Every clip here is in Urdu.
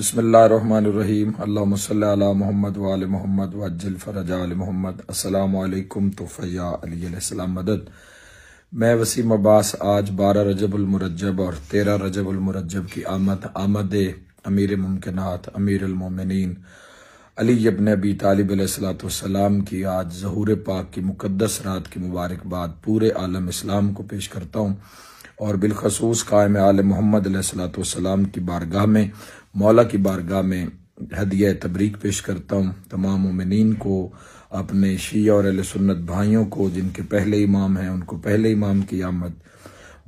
بسم اللہ الرحمن الرحیم اللہ صلی علی محمد و علی محمد عجل فرج علی محمد السلام علیکم توفیہ علی علیہ السلام مدد میں وسیم عباس آج بارہ رجب المرجب اور تیرہ رجب المرجب کی آمد آمد امیر ممکنات امیر المومنین علی ابن ابی طالب علیہ السلاۃ والسلام کی آج ظہور پاک کی مقدس رات کی مبارک مبارکباد پورے عالم اسلام کو پیش کرتا ہوں اور بالخصوص قائم علیہ محمد علیہ السلاۃ والسلام کی بارگاہ میں مولا کی بارگاہ میں ہدیہ تبریک پیش کرتا ہوں تمام امنین کو اپنے شیعہ اور علیہ سنت بھائیوں کو جن کے پہلے امام ہیں ان کو پہلے امام کی آمد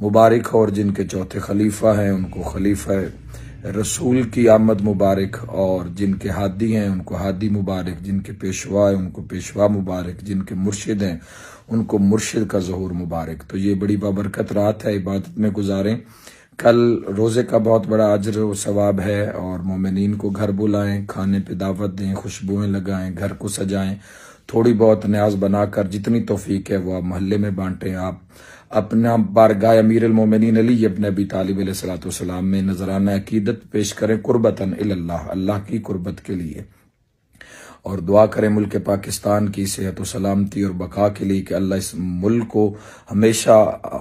مبارک اور جن کے چوتھے خلیفہ ہیں ان کو خلیفہ رسول کی آمد مبارک اور جن کے ہادی ہیں ان کو ہادی مبارک جن کے پیشوا ہیں ان کو پیشوا مبارک جن کے مرشد ہیں ان کو مرشد کا ظہور مبارک تو یہ بڑی بابرکت رات ہے عبادت میں گزاریں کل روزے کا بہت بڑا اجر و ثواب ہے اور مومنین کو گھر بلائیں کھانے پہ دعوت دیں خوشبوئیں لگائیں گھر کو سجائیں تھوڑی بہت نیاز بنا کر جتنی توفیق ہے وہ آپ محلے میں بانٹیں آپ اپنا بارگاہ امیر المومنین علی ابن ابی طالب علیہ السلام میں نظرانہ عقیدت پیش کریں قربتاً اللہ اللہ کی قربت کے لیے اور دعا کریں ملک پاکستان کی صحت و سلامتی اور بقا کے لیے کہ اللہ اس ملک کو ہمیشہ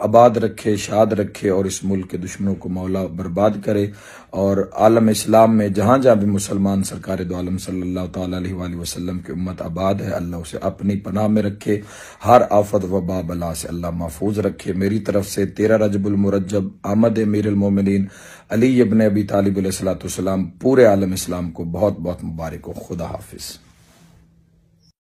آباد رکھے شاد رکھے اور اس ملک کے دشمنوں کو مولا برباد کرے اور عالم اسلام میں جہاں جہاں بھی مسلمان سرکار دو عالم صلی اللہ تعالی علیہ وآلہ وسلم کی امت آباد ہے اللہ اسے اپنی پناہ میں رکھے ہر آفت و باب اللہ سے اللہ محفوظ رکھے میری طرف سے تیرہ رجب المرجب آمد میر المومنین علی ابن ابی طالب علیہ السلاۃ والسلام پورے عالم اسلام کو بہت بہت مبارک و خدا حافظ